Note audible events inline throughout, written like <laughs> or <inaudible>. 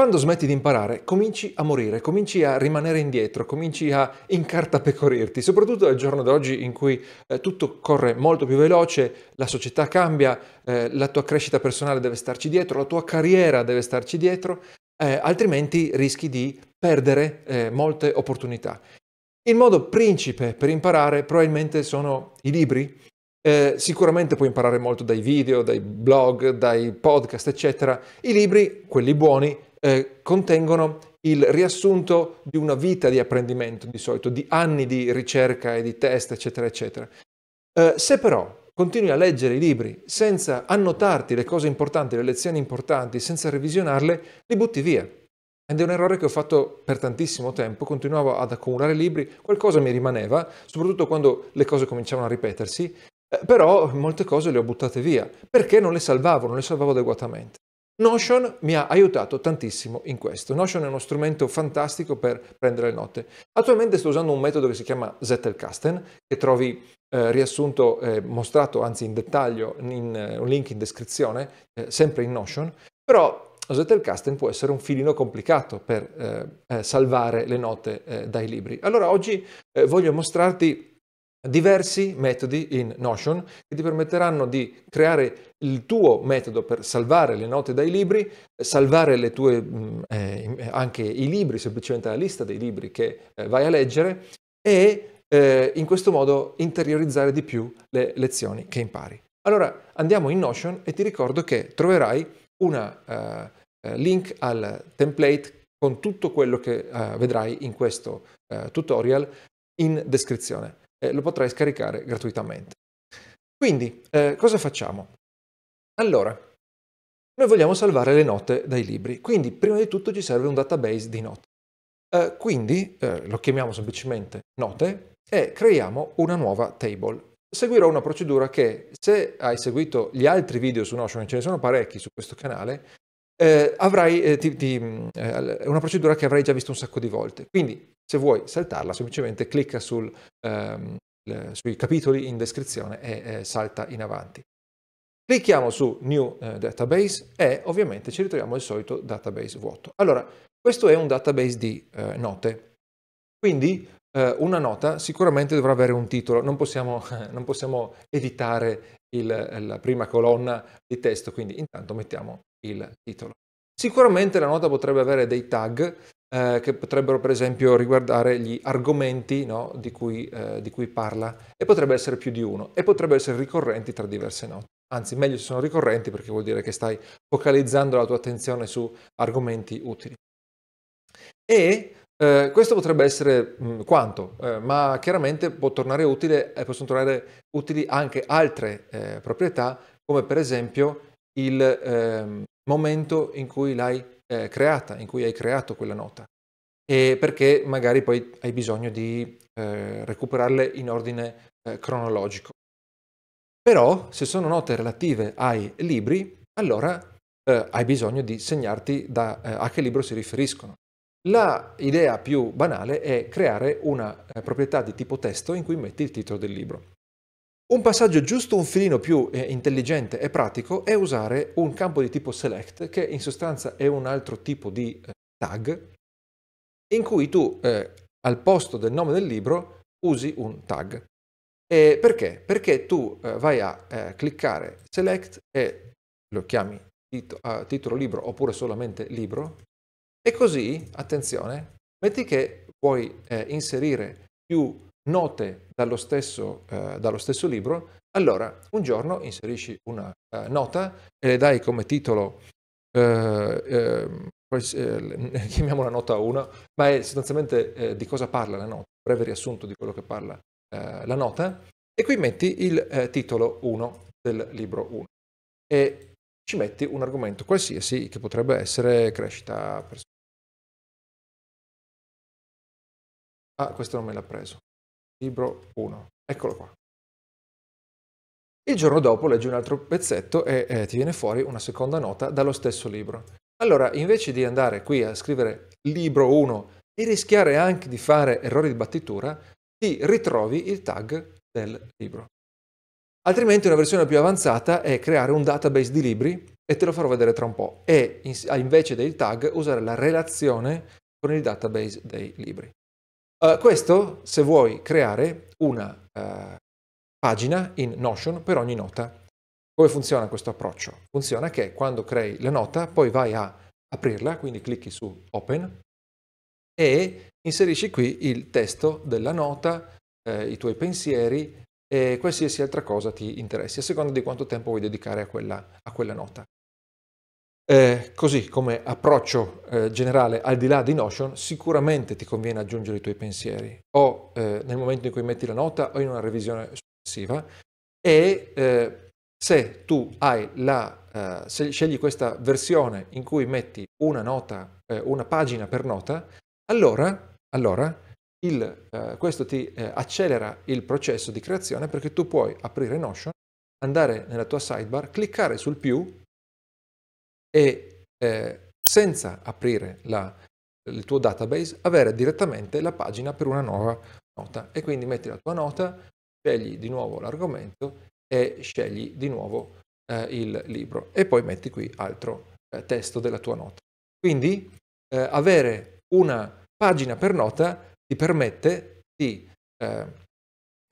Quando smetti di imparare, cominci a morire, cominci a rimanere indietro, cominci a incartapecorirti, soprattutto al giorno d'oggi in cui eh, tutto corre molto più veloce, la società cambia, eh, la tua crescita personale deve starci dietro, la tua carriera deve starci dietro, eh, altrimenti rischi di perdere eh, molte opportunità. Il modo principe per imparare probabilmente sono i libri, eh, sicuramente puoi imparare molto dai video, dai blog, dai podcast, eccetera. I libri, quelli buoni, eh, contengono il riassunto di una vita di apprendimento di solito, di anni di ricerca e di test, eccetera, eccetera. Eh, se però continui a leggere i libri senza annotarti le cose importanti, le lezioni importanti, senza revisionarle, li butti via. Ed è un errore che ho fatto per tantissimo tempo, continuavo ad accumulare libri, qualcosa mi rimaneva, soprattutto quando le cose cominciavano a ripetersi, eh, però molte cose le ho buttate via, perché non le salvavo, non le salvavo adeguatamente. Notion mi ha aiutato tantissimo in questo. Notion è uno strumento fantastico per prendere le note. Attualmente sto usando un metodo che si chiama Zettelkasten, che trovi eh, riassunto, eh, mostrato anzi in dettaglio, in, eh, un link in descrizione, eh, sempre in Notion, però Zettelkasten può essere un filino complicato per eh, eh, salvare le note dai libri. Allora oggi voglio mostrarti diversi metodi in Notion che ti permetteranno di creare il tuo metodo per salvare le note dai libri, salvare le tue, eh, anche i libri, semplicemente la lista dei libri che eh, vai a leggere e eh, in questo modo interiorizzare di più le lezioni che impari. Allora andiamo in Notion e ti ricordo che troverai un eh, eh, link al template con tutto quello che eh, vedrai in questo tutorial in descrizione. lo potrai scaricare gratuitamente. Quindi, cosa facciamo? Allora, noi vogliamo salvare le note dai libri, quindi prima di tutto ci serve un database di note. Eh, quindi eh, lo chiamiamo semplicemente note e creiamo una nuova table. Seguirò una procedura che, se hai seguito gli altri video su Notion, e ce ne sono parecchi su questo canale, eh, avrai eh, ti, ti, mm, eh, una procedura che avrai già visto un sacco di volte. Quindi, se vuoi saltarla, semplicemente clicca sul, ehm, sui capitoli in descrizione e salta in avanti. Clicchiamo su New eh, Database e ovviamente ci ritroviamo il solito database vuoto. Allora, questo è un database di eh, note, quindi eh, una nota sicuramente dovrà avere un titolo, non possiamo, <laughs> non possiamo evitare il, la prima colonna di testo, quindi intanto mettiamo il titolo. Sicuramente la nota potrebbe avere dei tag eh, che potrebbero per esempio riguardare gli argomenti no, di, cui, eh, di cui parla e potrebbe essere più di uno e potrebbero essere ricorrenti tra diverse note anzi meglio se sono ricorrenti perché vuol dire che stai focalizzando la tua attenzione su argomenti utili. E eh, questo potrebbe essere mh, mm, quanto, eh, ma chiaramente può tornare utile e possono tornare utili anche altre eh, proprietà, come per esempio il ehm, momento in cui l'hai eh, creata, in cui hai creato quella nota, e perché magari poi hai bisogno di eh, recuperarle in ordine cronologico. Però se sono note relative ai libri, allora eh, hai bisogno di segnarti da, eh, a che libro si riferiscono. La idea più banale è creare una eh, proprietà di tipo testo in cui metti il titolo del libro. Un passaggio giusto un filino più eh, intelligente e pratico è usare un campo di tipo select, che in sostanza è un altro tipo di eh, tag, in cui tu eh, al posto del nome del libro usi un tag. E perché? Perché tu eh, vai a eh, cliccare select e lo chiami tit- uh, titolo libro oppure solamente libro e così, attenzione, metti che puoi eh, inserire più note dallo stesso, eh, dallo stesso, libro, allora un giorno inserisci una eh, nota e le dai come titolo eh, ehm, <laughs> chiamiamola nota 1, ma è sostanzialmente eh, di cosa parla la nota, breve riassunto di quello che parla eh, la nota e qui metti il eh, titolo 1 del libro 1 e ci metti un argomento qualsiasi che potrebbe essere crescita personale. Ah, questo non me l'ha preso. Libro 1. Eccolo qua. Il giorno dopo leggi un altro pezzetto e eh, ti viene fuori una seconda nota dallo stesso libro. Allora, invece di andare qui a scrivere libro 1 e rischiare anche di fare errori di battitura, ti ritrovi il tag del libro. Altrimenti una versione più avanzata è creare un database di libri e te lo farò vedere tra un po' e invece del tag usare la relazione con il database dei libri. Uh, questo se vuoi creare una uh, pagina in Notion per ogni nota. Come funziona questo approccio? Funziona che quando crei la nota poi vai a aprirla, quindi clicchi su Open e inserisci qui il testo della nota, eh, i tuoi pensieri e qualsiasi altra cosa ti interessi, a seconda di quanto tempo vuoi dedicare a quella, a quella nota. Eh, così come approccio eh, generale al di là di Notion, sicuramente ti conviene aggiungere i tuoi pensieri o eh, nel momento in cui metti la nota o in una revisione successiva e eh, se tu la, eh, se scegli questa versione in cui metti una nota, eh, una pagina per nota, allora, allora il, eh, questo ti eh, accelera il processo di creazione perché tu puoi aprire Notion, andare nella tua sidebar, cliccare sul più e eh, senza aprire la, il tuo database avere direttamente la pagina per una nuova nota e quindi metti la tua nota, scegli di nuovo l'argomento e scegli di nuovo eh, il libro e poi metti qui altro eh, testo della tua nota. Quindi eh, avere una pagina per nota ti permette di eh,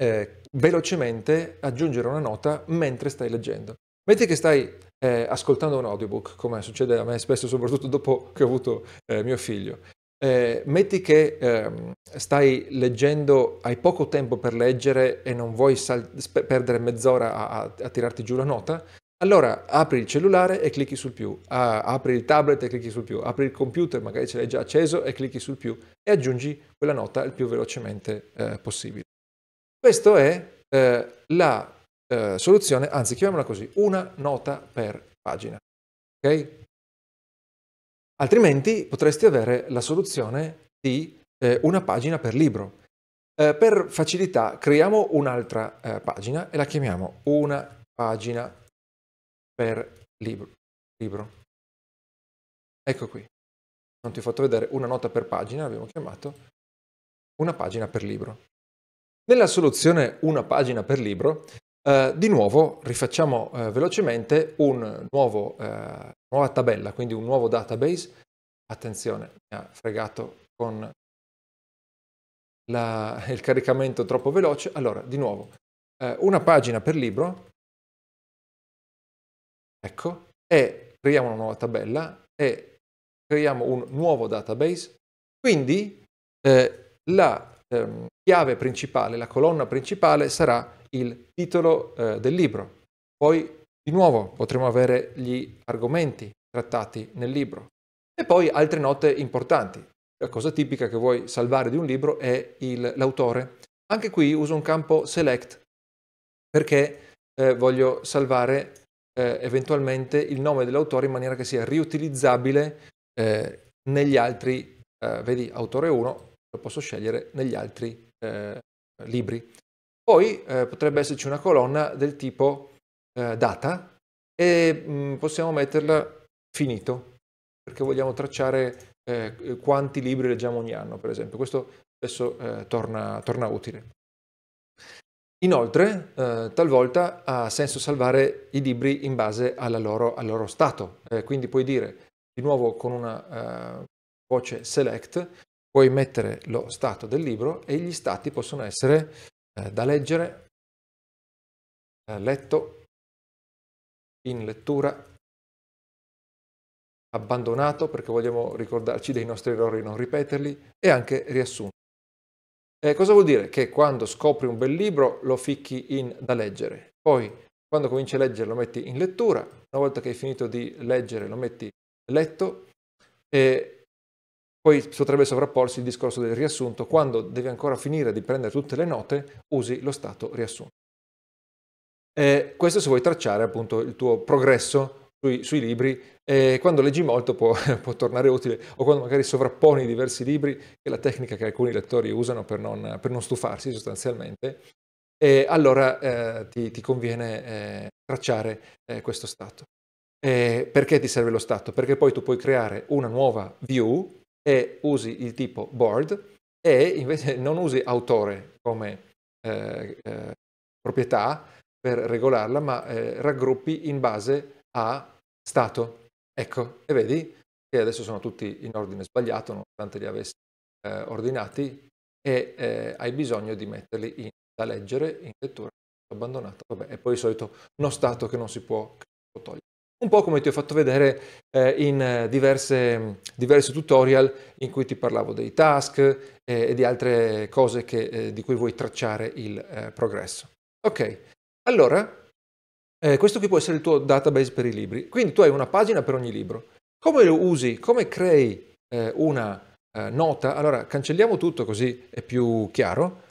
eh, velocemente aggiungere una nota mentre stai leggendo. Metti che stai eh, ascoltando un audiobook, come succede a me spesso, soprattutto dopo che ho avuto eh, mio figlio. Eh, metti che ehm, stai leggendo, hai poco tempo per leggere e non vuoi sal- perdere mezz'ora a, a, a tirarti giù la nota, allora apri il cellulare e clicchi sul più, ah, apri il tablet e clicchi sul più, apri il computer, magari ce l'hai già acceso e clicchi sul più e aggiungi quella nota il più velocemente eh, possibile. Questa è eh, la eh, soluzione, anzi chiamiamola così, una nota per pagina. Okay? Altrimenti potresti avere la soluzione di eh, una pagina per libro. Eh, per facilità creiamo un'altra eh, pagina e la chiamiamo una pagina per per libro. libro. Ecco qui, non ti ho fatto vedere una nota per pagina, l'abbiamo chiamato una pagina per libro. Nella soluzione una pagina per libro, eh, di nuovo rifacciamo eh, velocemente una eh, nuova tabella, quindi un nuovo database. Attenzione, mi ha fregato con la, il caricamento troppo veloce. Allora, di nuovo, eh, una pagina per libro Ecco, e creiamo una nuova tabella e creiamo un nuovo database. Quindi eh, la ehm, chiave principale, la colonna principale sarà il titolo eh, del libro. Poi di nuovo potremo avere gli argomenti trattati nel libro. E poi altre note importanti. La cosa tipica che vuoi salvare di un libro è l'autore. Anche qui uso un campo select perché eh, voglio salvare eh, eventualmente il nome dell'autore in maniera che sia riutilizzabile eh, negli altri, eh, vedi, autore 1, lo posso scegliere negli altri eh, libri. Poi eh, potrebbe esserci una colonna del tipo eh, data e mh, mm, possiamo metterla finito, perché vogliamo tracciare quanti libri leggiamo ogni anno, per esempio. Questo adesso torna, torna utile. Inoltre, eh, talvolta ha senso salvare i libri in base loro, al loro stato, eh, quindi puoi dire di nuovo con una eh, voce select, puoi mettere lo stato del libro e gli stati possono essere eh, da leggere, eh, letto, in lettura, abbandonato perché vogliamo ricordarci dei nostri errori e non ripeterli e anche riassunto. Eh, cosa vuol dire? Che quando scopri un bel libro lo ficchi in da leggere, poi quando cominci a leggere lo metti in lettura, una volta che hai finito di leggere lo metti letto e poi potrebbe sovrapporsi il discorso del riassunto, quando devi ancora finire di prendere tutte le note usi lo stato riassunto. Eh, questo se vuoi tracciare appunto il tuo progresso sui, sui libri e eh, quando leggi molto può, <laughs> può, tornare utile o quando magari sovrapponi diversi libri, che è la tecnica che alcuni lettori usano per non, per non stufarsi sostanzialmente, e allora eh, ti, ti, conviene eh, tracciare eh, questo stato. E eh, perché ti serve lo stato? Perché poi tu puoi creare una nuova view e usi il tipo board e invece non usi autore come eh, proprietà per regolarla, ma raggruppi in base a a Stato. Ecco, e vedi che adesso sono tutti in ordine sbagliato, nonostante li avessi eh, ordinati, e eh, hai bisogno di metterli in, da leggere in lettura abbandonata. Vabbè, è poi il solito uno stato che non si può, togliere. Un po' come ti ho fatto vedere eh, in eh, diverse, diversi tutorial in cui ti parlavo dei task eh, e di altre cose che, eh, di cui vuoi tracciare il eh, progresso. Ok, allora eh, questo qui può essere il tuo database per i libri. Quindi tu hai una pagina per ogni libro. Come lo usi? Come crei eh, una eh, nota? Allora, cancelliamo tutto così è più chiaro.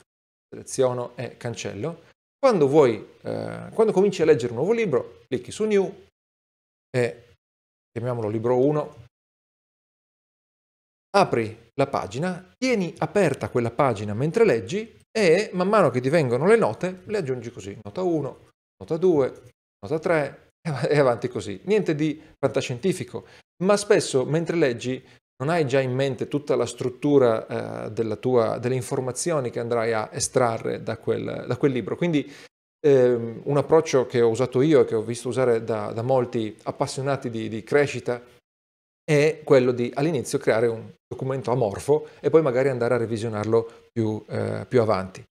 Seleziono e cancello. Quando vuoi, eh, quando cominci a leggere un nuovo libro, clicchi su New e chiamiamolo libro 1. Apri la pagina, tieni aperta quella pagina mentre leggi e man mano che ti vengono le note le aggiungi così, nota 1, nota 2, nota 3 e avanti così. Niente di fantascientifico, ma spesso mentre leggi non hai già in mente tutta la struttura eh, tua, delle informazioni che andrai a estrarre da quel, da quel libro. Quindi eh, un approccio che ho usato io e che ho visto usare da, da molti appassionati di, di crescita è quello di all'inizio creare un documento amorfo e poi magari andare a revisionarlo più, eh, più avanti.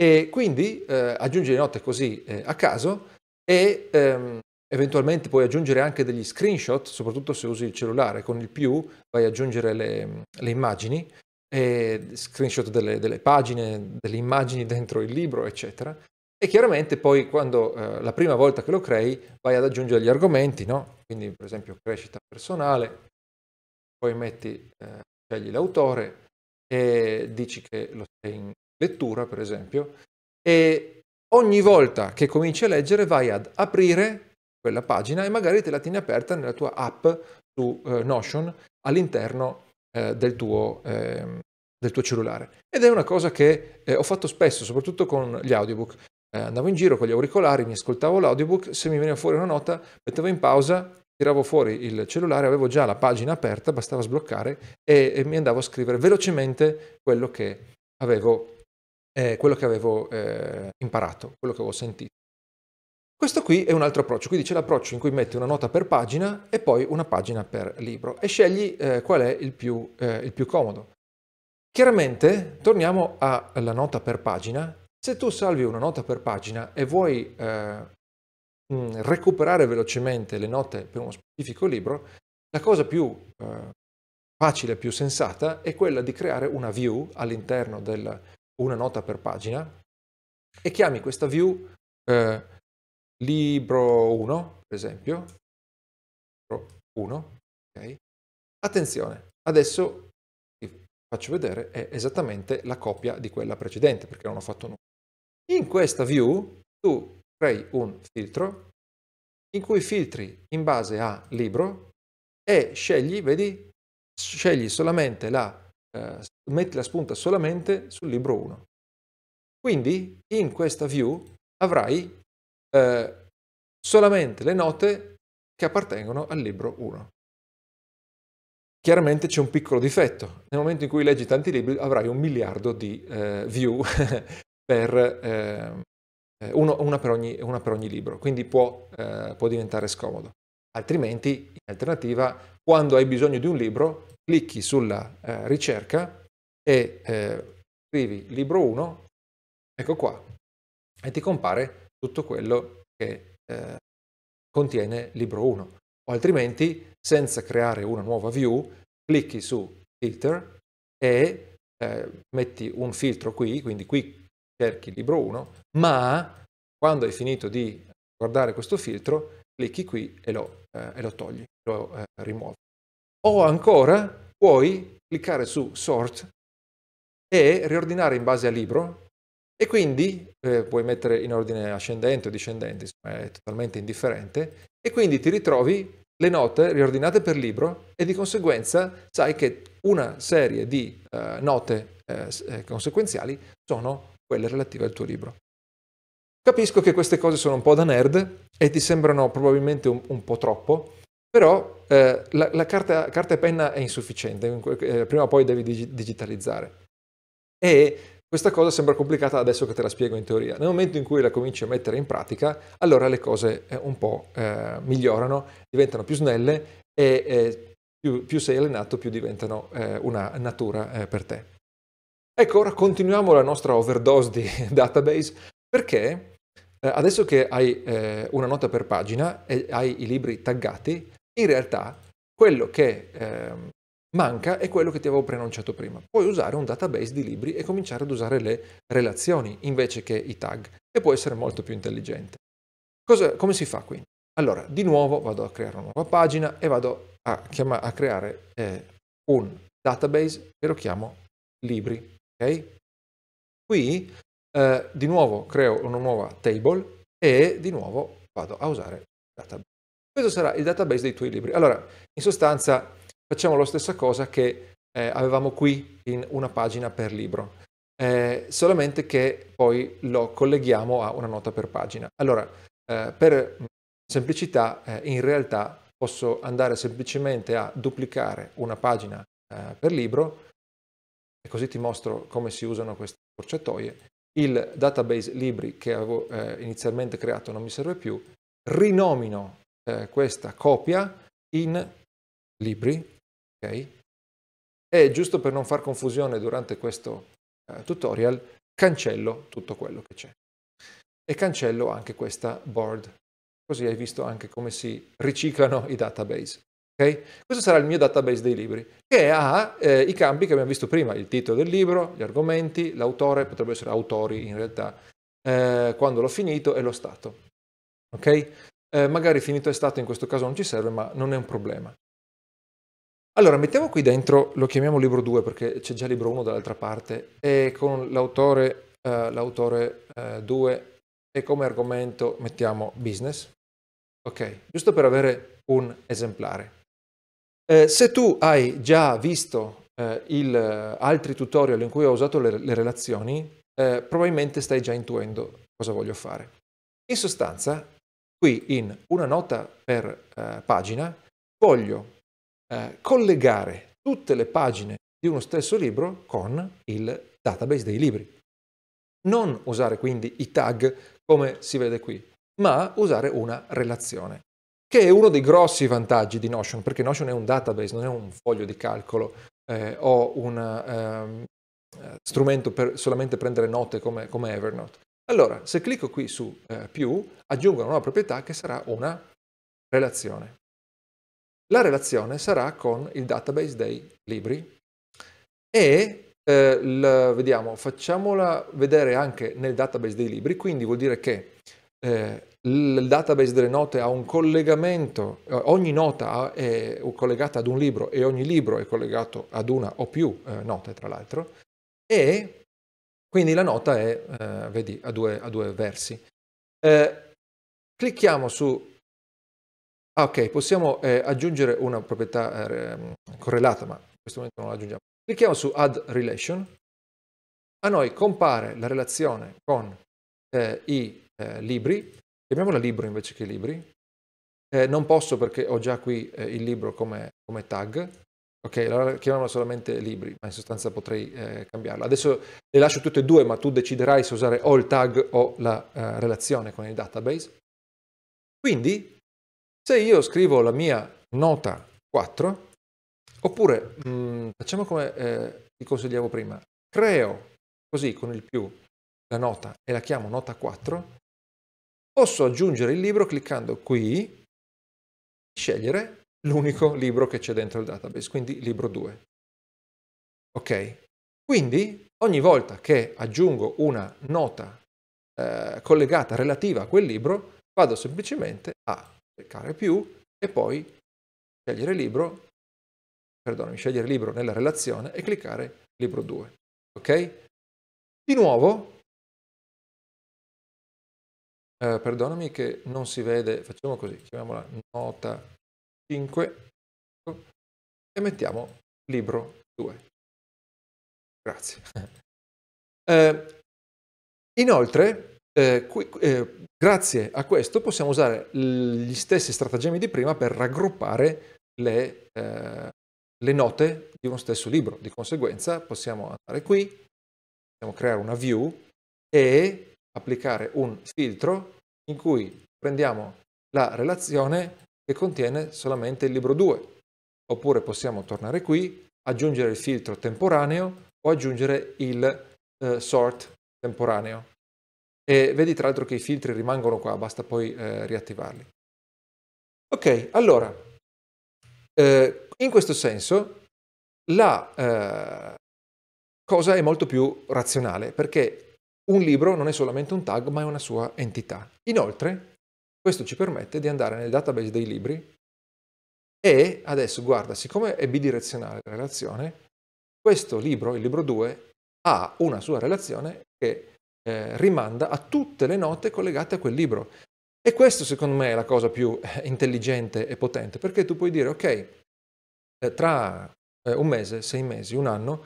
E quindi eh, le note così eh, a caso e ehm, eventualmente puoi aggiungere anche degli screenshot, soprattutto se usi il cellulare, con il più vai ad aggiungere le, le immagini, screenshot delle, delle, pagine, delle immagini dentro il libro, eccetera. E chiaramente poi quando eh, la prima volta che lo crei vai ad aggiungere gli argomenti, no? quindi per esempio crescita personale, poi metti, eh, scegli l'autore e dici che lo sei in lettura per esempio e ogni volta che cominci a leggere vai ad aprire quella pagina e magari te la tieni aperta nella tua app su eh, Notion all'interno eh, del, tuo, eh, del, tuo, cellulare. Ed è una cosa che eh, ho fatto spesso, soprattutto con gli audiobook. Eh, andavo in giro con gli auricolari, mi ascoltavo l'audiobook, se mi veniva fuori una nota mettevo in pausa, tiravo fuori il cellulare, avevo già la pagina aperta, bastava sbloccare e, e mi andavo a scrivere velocemente quello che avevo eh, quello che avevo eh, imparato, quello che avevo sentito. Questo qui è un altro approccio, quindi c'è l'approccio in cui metti una nota per pagina e poi una pagina per libro e scegli eh, qual è il più, eh, il più comodo. Chiaramente, torniamo alla nota per pagina, se tu salvi una nota per pagina e vuoi eh, mm, recuperare velocemente le note per uno specifico libro, la cosa più eh, facile, più sensata è quella di creare una view all'interno del una nota per pagina e chiami questa view eh, libro 1, per esempio, 1, okay. attenzione, adesso vi faccio vedere è esattamente la copia di quella precedente perché non ho fatto nulla. In questa view tu crei un filtro in cui filtri in base a libro e scegli, vedi, scegli solamente la eh, metti la spunta solamente sul libro 1. Quindi in questa view avrai eh, solamente le note che appartengono al libro 1. Chiaramente c'è un piccolo difetto, nel momento in cui leggi tanti libri avrai un miliardo di eh, view <laughs> per, eh, uno, una, per ogni, una, per ogni, libro, quindi può, eh, può diventare scomodo. Altrimenti, in alternativa, quando hai bisogno di un libro, clicchi sulla eh, ricerca e eh, scrivi libro 1, ecco qua, e ti compare tutto quello che eh, contiene libro 1. O altrimenti, senza creare una nuova view, clicchi su filter e eh, metti un filtro qui, quindi qui cerchi libro 1, ma quando hai finito di guardare questo filtro, clicchi qui e lo, eh, e lo togli, lo eh, rimuovi. O ancora puoi cliccare su Sort e riordinare in base a libro e quindi eh, puoi mettere in ordine ascendente o discendente, insomma è totalmente indifferente, e quindi ti ritrovi le note riordinate per libro e di conseguenza sai che una serie di eh, note eh, eh conseguenziali sono quelle relative al tuo libro. Capisco che queste cose sono un po' da nerd e ti sembrano probabilmente un, un po' troppo, però eh, la, la carta, carta, e penna è insufficiente, eh, prima o poi devi dig- digitalizzare. E questa cosa sembra complicata adesso che te la spiego in teoria. Nel momento in cui la cominci a mettere in pratica, allora le cose eh, un po' eh, migliorano, diventano più snelle e più, più, sei allenato, più diventano eh, una natura per te. Ecco, ora continuiamo la nostra overdose di <laughs> database perché adesso che hai una nota per pagina e hai i libri taggati, in realtà quello che eh, manca è quello che ti avevo preannunciato prima. Puoi usare un database di libri e cominciare ad usare le relazioni invece che i tag e può essere molto più intelligente. Cosa, come si fa quindi? Allora, di nuovo vado a creare una nuova pagina e vado a, chiama, a creare eh, un database e lo chiamo libri. Okay? Qui eh, di nuovo creo una nuova table e di nuovo vado a usare database. Questo sarà il database dei tuoi libri. Allora, in sostanza facciamo la stessa cosa che eh, avevamo qui in una pagina per libro, eh, solamente che poi lo colleghiamo a una nota per pagina. Allora, eh, per semplicità, eh, in realtà posso andare semplicemente a duplicare una pagina eh, per libro, e così ti mostro come si usano queste scorciatoie, il database libri che avevo eh, inizialmente creato non mi serve più, rinomino eh, questa copia in libri, ok? E giusto per non far confusione durante questo eh, tutorial, cancello tutto quello che c'è. E cancello anche questa board, così hai visto anche come si riciclano i database. Okay? Questo sarà il mio database dei libri, che ha eh, i campi che abbiamo visto prima, il titolo del libro, gli argomenti, l'autore, potrebbe essere autori in realtà, eh, quando l'ho finito e lo stato. Okay? eh, magari finito estate in questo caso non ci serve, ma non è un problema. Allora, mettiamo qui dentro, lo chiamiamo libro 2 perché c'è già libro 1 dall'altra parte, e con l'autore, eh, l'autore 2 eh, e come argomento mettiamo business. Ok, giusto per avere un esemplare. Eh, se tu hai già visto eh, il, altri tutorial in cui ho usato le, le relazioni, eh, probabilmente stai già intuendo cosa voglio fare. In sostanza, qui in una nota per eh, pagina voglio eh, collegare tutte le pagine di uno stesso libro con il database dei libri. Non usare quindi i tag come si vede qui, ma usare una relazione, che è uno dei grossi vantaggi di Notion, perché Notion è un database, non è un foglio di calcolo eh, o un ehm, eh, strumento per solamente prendere note come, come Evernote. Allora, se clicco qui su eh, più, aggiungo una nuova proprietà che sarà una relazione. La relazione sarà con il database dei libri e eh, la, vediamo, facciamola vedere anche nel database dei libri, quindi vuol dire che eh, il database delle note ha un collegamento, eh, ogni nota è collegata ad un libro e ogni libro è collegato ad una o più eh, note tra l'altro e quindi la nota è, eh, vedi, a due, a due versi. Eh, clicchiamo su... Ah, ok, possiamo eh, aggiungere una proprietà eh, correlata, ma in questo momento non la aggiungiamo. Clicchiamo su Add Relation. A noi compare la relazione con eh, i eh, libri. Chiamiamola libro invece che libri. non posso perché ho già qui il libro come, come tag. Ok, allora chiamiamola solamente libri, ma in sostanza potrei eh, cambiarla. Adesso le lascio tutte e due, ma tu deciderai se usare o il tag o la eh, relazione con il database. Quindi, se io scrivo la mia nota 4, oppure mh, mm, facciamo come eh, ti consigliavo prima, creo così con il più la nota e la chiamo nota 4, posso aggiungere il libro cliccando qui, scegliere l'unico libro che c'è dentro il database, quindi libro 2. Ok? Quindi ogni volta che aggiungo una nota eh, collegata relativa a quel libro, vado semplicemente a cliccare più e poi scegliere libro, perdonami, scegliere libro nella relazione e cliccare libro 2. Ok? Di nuovo, eh, perdonami che non si vede, facciamo così, chiamiamola nota 5 e mettiamo libro 2. Grazie. <laughs> Eh, inoltre, eh, qui, eh, grazie a questo possiamo usare gli stessi stratagemmi di prima per raggruppare le, eh, le note di uno stesso libro. Di conseguenza possiamo andare qui, possiamo creare una view e applicare un filtro in cui prendiamo la relazione che contiene solamente il libro 2. Oppure possiamo tornare qui, aggiungere il filtro temporaneo o aggiungere il eh, sort temporaneo. E vedi tra l'altro che i filtri rimangono qua, basta poi eh, riattivarli. Ok, allora, eh, in questo senso la eh, cosa è molto più razionale perché un libro non è solamente un tag ma è una sua entità. Inoltre, questo ci permette di andare nel database dei libri e adesso guarda, siccome è bidirezionale la relazione, questo libro, il libro 2, ha una sua relazione che eh, rimanda a tutte le note collegate a quel libro. E questo secondo me è la cosa più eh, intelligente e potente, perché tu puoi dire, ok, eh, tra eh, un mese, sei mesi, un anno,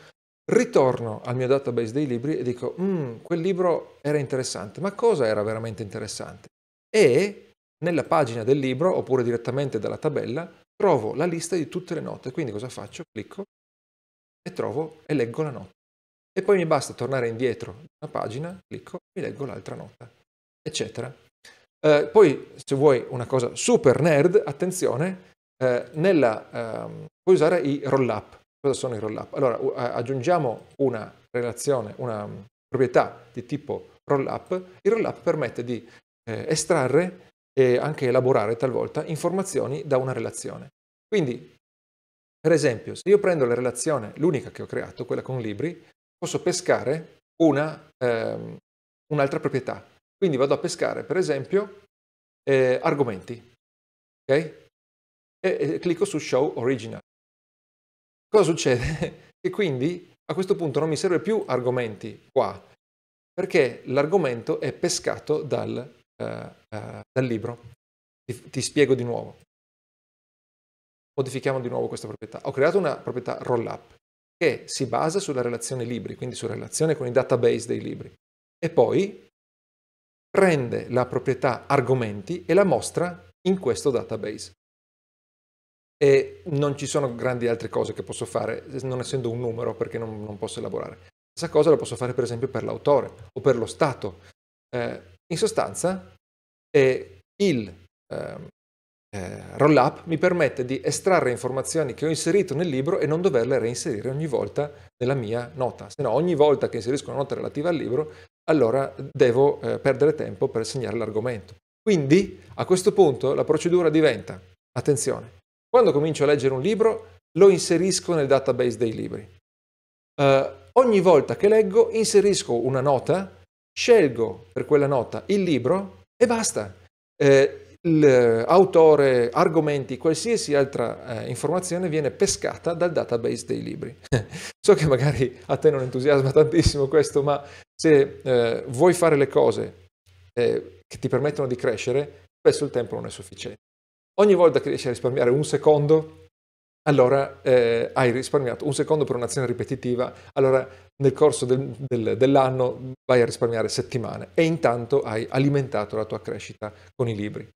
ritorno al mio database dei libri e dico, mm, quel libro era interessante, ma cosa era veramente interessante? e nella pagina del libro, oppure direttamente dalla tabella, trovo la lista di tutte le note. Quindi cosa faccio? Clicco e trovo e leggo la nota. E poi mi basta tornare indietro una pagina, clicco, e leggo l'altra nota, eccetera. Eh, poi, se vuoi una cosa super nerd, attenzione, eh, nella, eh, puoi usare i roll-up. Cosa sono i roll-up? Allora, aggiungiamo una relazione, una proprietà di tipo roll-up. Il roll-up permette di eh, estrarre e anche elaborare talvolta informazioni da una relazione. Quindi, per esempio, se io prendo la relazione, l'unica che ho creato, quella con libri, posso pescare una, ehm, un'altra proprietà. Quindi vado a pescare, per esempio, eh, argomenti. Ok? E, e clicco su Show Original. Cosa succede? <laughs> che quindi a questo punto non mi serve più argomenti qua, perché l'argomento è pescato dal eh, eh, dal libro, ti, ti spiego di nuovo. Modifichiamo di nuovo questa proprietà. Ho creato una proprietà rollup che si basa sulla relazione libri, quindi sulla relazione con i database dei libri. E poi prende la proprietà argomenti e la mostra in questo database. E non ci sono grandi altre cose che posso fare, non essendo un numero, perché non, non posso elaborare. Stessa cosa la posso fare per esempio per l'autore o per lo stato. Eh, in sostanza, eh, il ehm, eh, roll up mi permette di estrarre informazioni che ho inserito nel libro e non doverle reinserire ogni volta nella mia nota. Se no, ogni volta che inserisco una nota relativa al libro, allora devo eh, perdere tempo per segnare l'argomento. Quindi a questo punto la procedura diventa, attenzione, quando comincio a leggere un libro lo inserisco nel database dei libri. Eh, ogni volta che leggo inserisco una nota scelgo per quella nota il libro e basta. Eh, l'autore, argomenti, qualsiasi altra eh, informazione viene pescata dal database dei libri. <laughs> so che magari a te non entusiasma tantissimo questo, ma se eh, vuoi fare le cose eh, che ti permettono di crescere, spesso il tempo non è sufficiente. Ogni volta che riesci a risparmiare un secondo allora eh, hai risparmiato un secondo per un'azione ripetitiva, allora nel corso del, del, dell'anno vai a risparmiare settimane e intanto hai alimentato la tua crescita con i libri.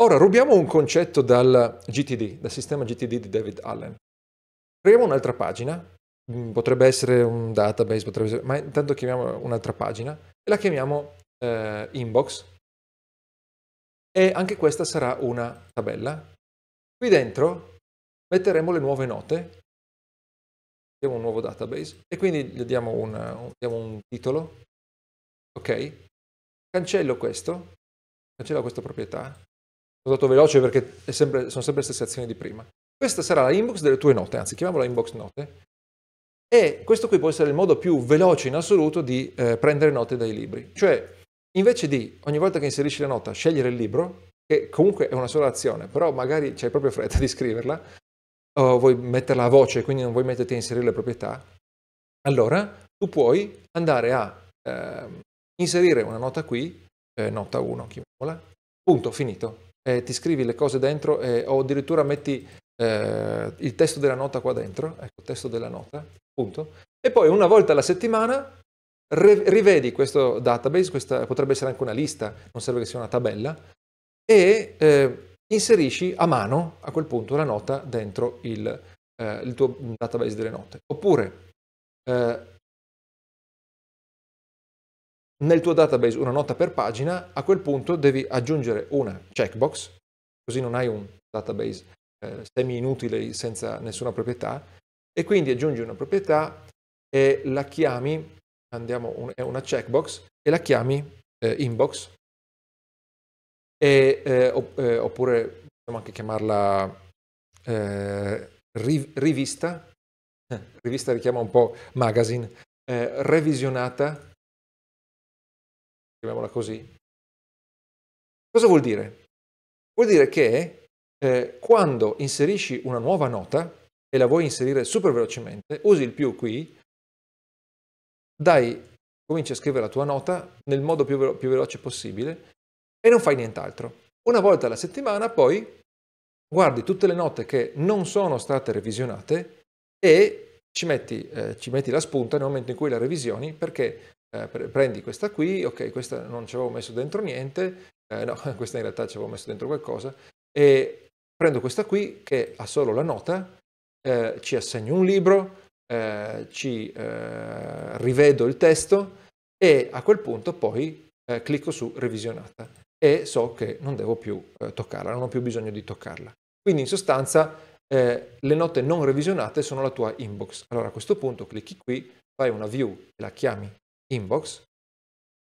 Ora rubiamo un concetto dal GTD, dal sistema GTD di David Allen. Creiamo un'altra pagina, mm, potrebbe essere un database, potrebbe essere, ma intanto chiamiamo un'altra pagina e la chiamiamo eh, inbox e anche questa sarà una tabella. Qui dentro metteremo le nuove note, diamo un nuovo database e quindi gli diamo, una, diamo un titolo, ok, cancello questo, cancello questa proprietà, ho dato veloce perché sempre, sono sempre le stesse azioni di prima. Questa sarà la inbox delle tue note, anzi chiamiamola inbox note, e questo qui può essere il modo più veloce in assoluto di eh, prendere note dai libri. Cioè, invece di ogni volta che inserisci la nota scegliere il libro, che comunque è una sola azione, però magari c'hai proprio fretta di scriverla, o vuoi metterla a voce, quindi non vuoi metterti a inserire le proprietà, allora tu puoi andare a eh, inserire una nota qui, eh, nota 1, chiamiamola, punto, finito. Eh, ti scrivi le cose dentro eh, o addirittura metti eh, il testo della nota qua dentro, ecco, testo della nota, punto. E poi una volta alla settimana rivedi questo database, questa potrebbe essere anche una lista, non serve che sia una tabella, e eh, inserisci a mano a quel punto la nota dentro il, eh, il tuo database delle note. Oppure eh, nel tuo database una nota per pagina, a quel punto devi aggiungere una checkbox, così non hai un database eh, semi inutile senza nessuna proprietà, e quindi aggiungi una proprietà e la chiami, andiamo, un, è una checkbox, e la chiami eh, inbox, e, eh, eh, oppure possiamo anche chiamarla eh, rivista, eh. rivista richiama un po' magazine, eh, revisionata, chiamiamola così. Cosa vuol dire? Vuol dire che eh, quando inserisci una nuova nota e la vuoi inserire super velocemente, usi il più qui, dai, cominci a scrivere la tua nota nel modo più, velo- più veloce possibile e non fai nient'altro. Una volta alla settimana poi guardi tutte le note che non sono state revisionate e ci metti, eh, ci metti la spunta nel momento in cui la revisioni perché eh, prendi questa qui, ok, questa non ci avevo messo dentro niente, eh, no, <laughs> questa in realtà ci avevo messo dentro qualcosa, e prendo questa qui che ha solo la nota, eh, ci assegno un libro, eh, ci eh, rivedo il testo e a quel punto poi eh, clicco su revisionata e so che non devo più eh, toccarla, non ho più bisogno di toccarla. Quindi in sostanza eh, le note non revisionate sono la tua inbox. Allora a questo punto clicchi qui, fai una view e la chiami inbox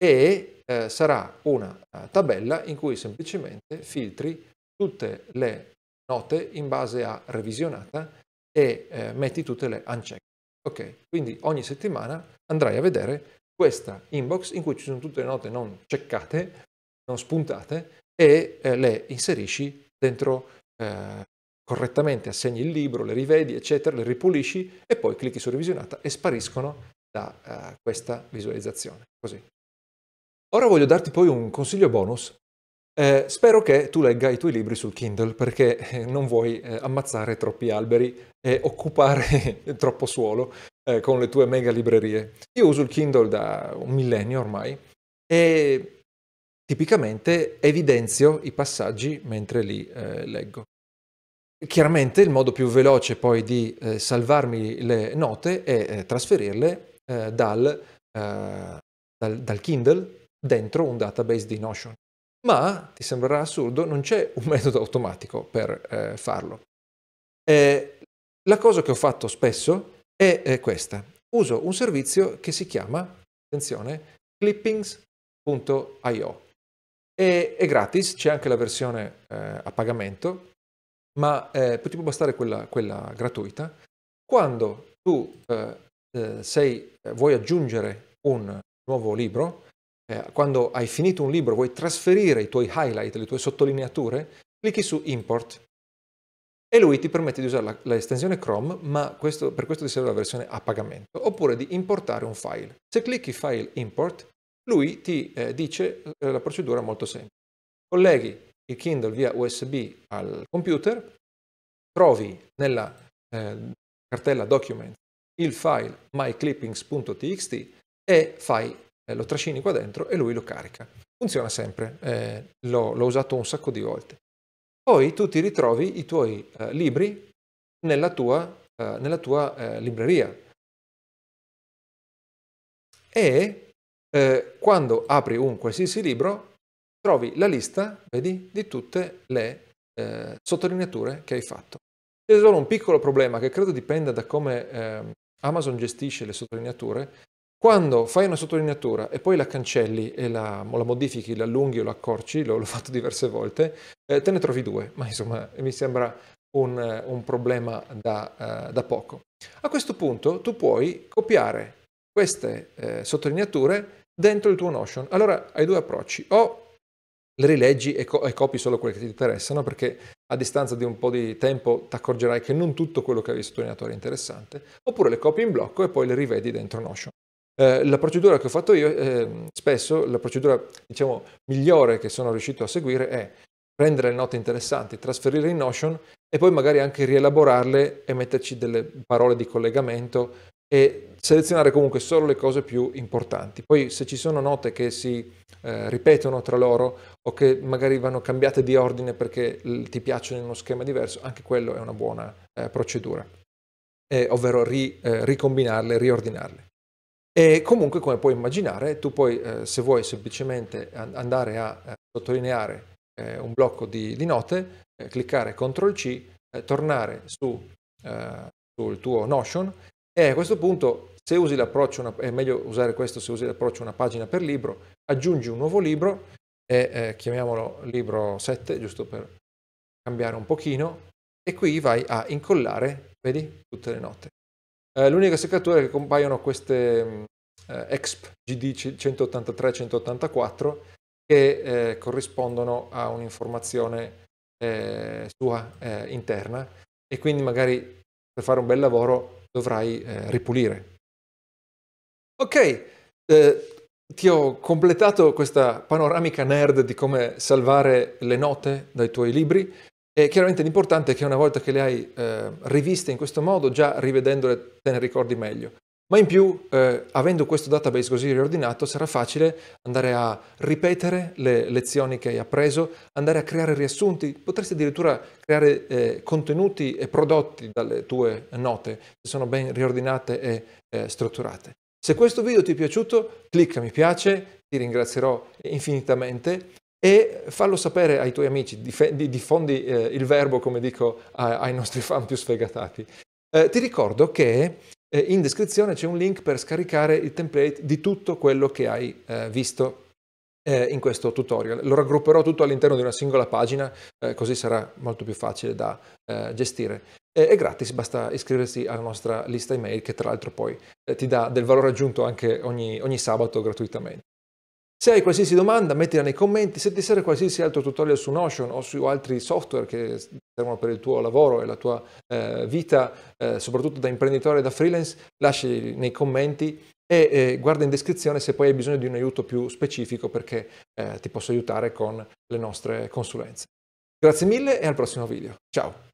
e eh, sarà una eh, tabella in cui semplicemente filtri tutte le note in base a revisionata e eh, metti tutte le uncheck. Ok, quindi ogni settimana andrai a vedere questa inbox in cui ci sono tutte le note non checkate non spuntate e eh, le inserisci dentro eh, correttamente, assegni il libro, le rivedi, eccetera, le ripulisci e poi clicchi su revisionata e spariscono da eh, questa visualizzazione. Così. Ora voglio darti poi un consiglio bonus. Eh, spero che tu legga i tuoi libri sul Kindle perché eh, non vuoi eh, ammazzare troppi alberi e occupare <laughs> troppo suolo con le tue mega librerie. Io uso il Kindle da un millennio ormai e tipicamente evidenzio i passaggi mentre li eh, leggo. Chiaramente il modo più veloce poi di eh, salvarmi le note è eh, trasferirle eh, dal, eh, dal, dal Kindle dentro un database di Notion. Ma, ti sembrerà assurdo, non c'è un <laughs> metodo automatico per eh, farlo. la cosa che ho fatto spesso è, è questa. Uso un servizio che si chiama, attenzione, clippings.io e è gratis, c'è anche la versione eh, a pagamento, ma eh, ti può bastare quella, quella gratuita. Quando tu eh, eh sei, eh, vuoi aggiungere un nuovo libro, eh, quando hai finito un libro, vuoi trasferire i tuoi highlight, le tue sottolineature, clicchi su Import e lui ti permette di usare l'estensione Chrome, ma questo, per questo ti serve la versione a pagamento, oppure di importare un file. Se clicchi File Import, lui ti eh, dice eh, la procedura molto semplice. Colleghi il Kindle via USB al computer, trovi nella eh, cartella document il file myclippings.txt e fai, eh, lo trascini qua dentro e lui lo carica. Funziona sempre, eh, l'ho, l'ho, usato un sacco di volte. Poi tu ti ritrovi i tuoi libri nella tua, nella tua libreria. E eh, quando apri un qualsiasi libro, trovi la lista, vedi, di tutte le eh, sottolineature che hai fatto. C'è solo un piccolo problema che credo dipenda da come eh, Amazon gestisce le sottolineature. Quando fai una sottolineatura e poi la cancelli e la, la modifichi, la allunghi o la accorci, l'ho, l'ho fatto diverse volte, eh, te ne trovi due, ma insomma mi sembra un, eh, un problema da, uh, da poco. A questo punto tu puoi copiare queste eh, sottolineature dentro il tuo Notion. Allora hai due approcci, o le rileggi e, co- e copi solo quelle che ti interessano, perché a distanza di un po' di tempo ti accorgerai che non tutto quello che avevi sottolineato era interessante, oppure le copi in blocco e poi le rivedi dentro Notion. Eh, la procedura che ho fatto io, eh, spesso la procedura diciamo, migliore che sono riuscito a seguire è prendere le note interessanti, trasferirle in Notion e poi magari anche rielaborarle e metterci delle parole di collegamento e selezionare comunque solo le cose più importanti. Poi se ci sono note che si eh, ripetono tra loro o che magari vanno cambiate di ordine perché ti piacciono in uno schema diverso, anche quello è una buona eh, procedura, eh, ovvero ri, eh, ricombinarle, riordinarle. E comunque, come puoi immaginare, tu puoi, eh, se vuoi, semplicemente andare a eh, sottolineare un blocco di, di note, cliccare CTRL-C, tornare su, sul tuo Notion e eh, a questo punto, se usi l'approccio, una, è meglio usare questo se usi l'approccio una pagina per libro, aggiungi un nuovo libro, e, eh, chiamiamolo libro 7, giusto per cambiare un pochino, e qui vai a incollare, vedi, tutte le note. Eh, l'unica seccatura è che compaiono queste mm, eh, EXP GD 183-184 che eh, corrispondono a un'informazione eh, sua eh, interna e quindi magari per fare un bel lavoro dovrai eh, ripulire. Ok, eh, ti ho completato questa panoramica nerd di come salvare le note dai tuoi libri e chiaramente l'importante è che una volta che le hai eh, riviste in questo modo, già rivedendole te ne ricordi meglio. Ma in più, eh, avendo questo database così riordinato, sarà facile andare a ripetere le lezioni che hai appreso, andare a creare riassunti, potresti addirittura creare eh, contenuti e prodotti dalle tue note, se sono ben riordinate e eh, strutturate. Se questo video ti è piaciuto, clicca mi piace, ti ringrazierò infinitamente e fallo sapere ai tuoi amici, diffondi eh, il verbo come dico ai nostri fan più sfegatati. Eh, ti ricordo che eh, in descrizione c'è un link per scaricare il template di tutto quello che hai eh, visto eh, in questo tutorial. Lo raggrupperò tutto all'interno di una singola pagina, eh, così sarà molto più facile da eh, gestire. E, è gratis, basta iscriversi alla nostra lista email che tra l'altro poi eh, ti dà del valore aggiunto anche ogni, ogni sabato gratuitamente. Se hai qualsiasi domanda, mettila nei commenti. Se ti serve qualsiasi altro tutorial su Notion o su altri software che servono per il tuo lavoro e la tua eh, vita, eh, soprattutto da imprenditore e da freelance, lasci nei commenti e eh, guarda in descrizione se poi hai bisogno di un aiuto più specifico perché eh, ti posso aiutare con le nostre consulenze. Grazie mille e al prossimo video. Ciao!